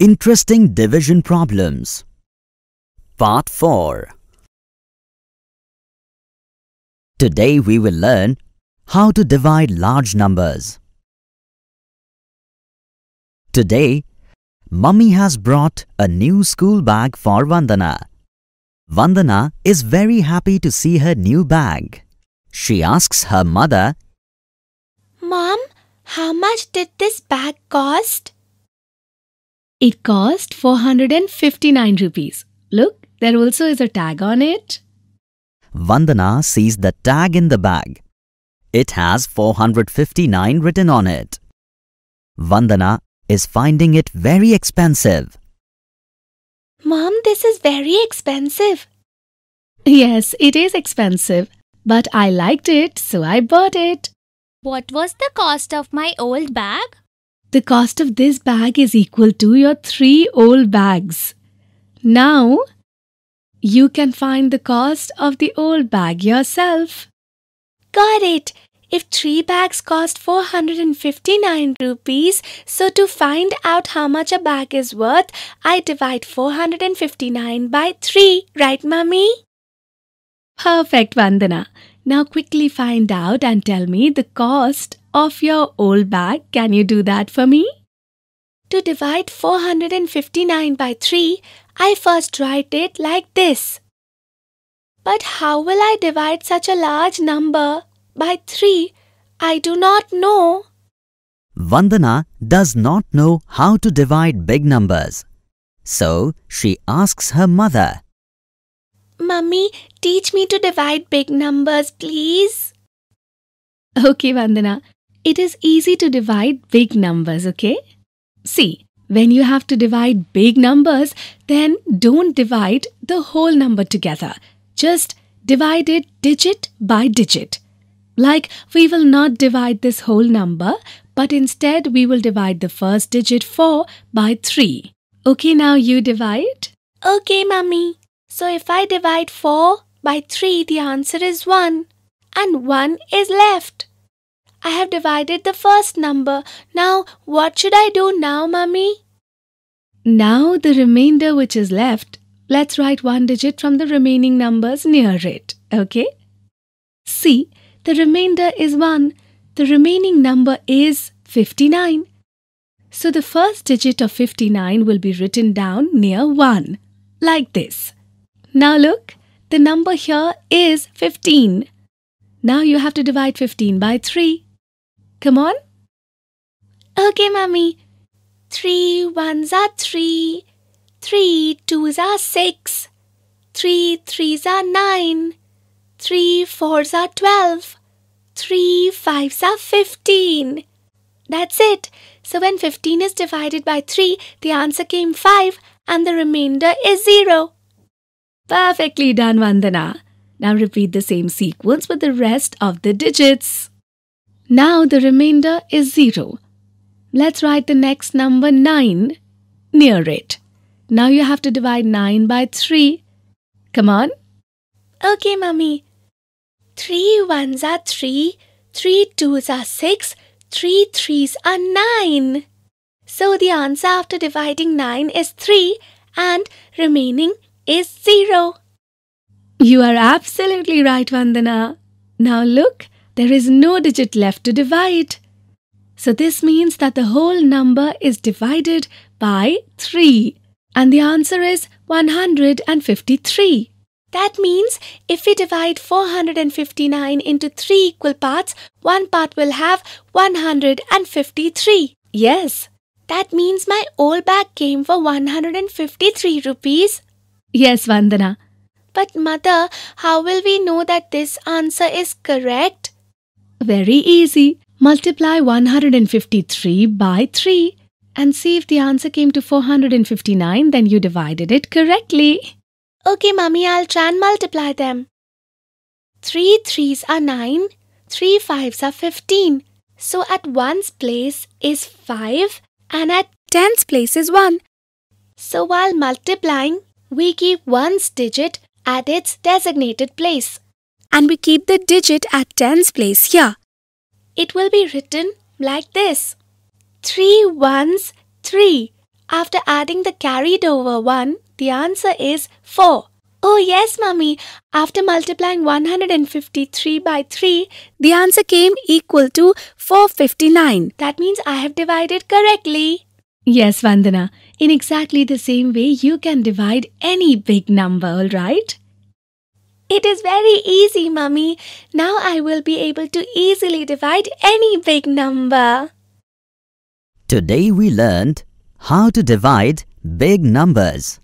Interesting division problems. Part 4 Today we will learn how to divide large numbers. Today, Mummy has brought a new school bag for Vandana. Vandana is very happy to see her new bag. She asks her mother, Mom, how much did this bag cost? It cost 459 rupees. Look, there also is a tag on it. Vandana sees the tag in the bag. It has 459 written on it. Vandana is finding it very expensive. Mom, this is very expensive. Yes, it is expensive. But I liked it, so I bought it. What was the cost of my old bag? The cost of this bag is equal to your three old bags. Now, you can find the cost of the old bag yourself. Got it! If three bags cost 459 rupees, so to find out how much a bag is worth, I divide 459 by 3, right, mummy? Perfect, Vandana. Now quickly find out and tell me the cost of your old bag. Can you do that for me? To divide 459 by 3, I first write it like this. But how will I divide such a large number by 3? I do not know. Vandana does not know how to divide big numbers. So she asks her mother. Mummy, teach me to divide big numbers, please. Okay, Vandana. It is easy to divide big numbers, okay? See, when you have to divide big numbers, then don't divide the whole number together. Just divide it digit by digit. Like, we will not divide this whole number, but instead we will divide the first digit 4 by 3. Okay, now you divide? Okay, mummy. So if I divide 4 by 3, the answer is 1. And 1 is left. I have divided the first number. Now, what should I do now, mummy? Now, the remainder which is left, let's write one digit from the remaining numbers near it, okay? See, the remainder is 1. The remaining number is 59. So the first digit of 59 will be written down near 1, like this. Now look, the number here is 15. Now you have to divide 15 by 3. Come on. Okay, mommy. 3 ones are 3. 3 twos are 6. 3 threes are 9. 3 fours are 12. 3 fives are 15. That's it. So when 15 is divided by 3, the answer came 5 and the remainder is 0. Perfectly done, Vandana. Now repeat the same sequence with the rest of the digits. Now the remainder is 0. Let's write the next number 9 near it. Now you have to divide 9 by 3. Come on. Okay, mummy. 3 ones are 3, 3 twos are 6, 3 threes are 9. So the answer after dividing 9 is 3 and remaining is zero. You are absolutely right, Vandana. Now look, there is no digit left to divide. So this means that the whole number is divided by 3. And the answer is 153. That means if we divide 459 into 3 equal parts, one part will have 153. Yes, that means my old bag came for 153 rupees Yes, Vandana. But, Mother, how will we know that this answer is correct? Very easy. Multiply 153 by 3 and see if the answer came to 459, then you divided it correctly. Okay, Mummy, I'll try and multiply them. Three threes are nine, three fives are fifteen. So at one's place is five and at tens place is one. So while multiplying, we keep one's digit at its designated place. And we keep the digit at tens place here. It will be written like this. Three ones, three. After adding the carried over one, the answer is four. Oh yes, mummy. After multiplying 153 by 3, the answer came equal to 459. That means I have divided correctly. Yes, Vandana. In exactly the same way, you can divide any big number, all right? It is very easy, Mummy. Now I will be able to easily divide any big number. Today we learned how to divide big numbers.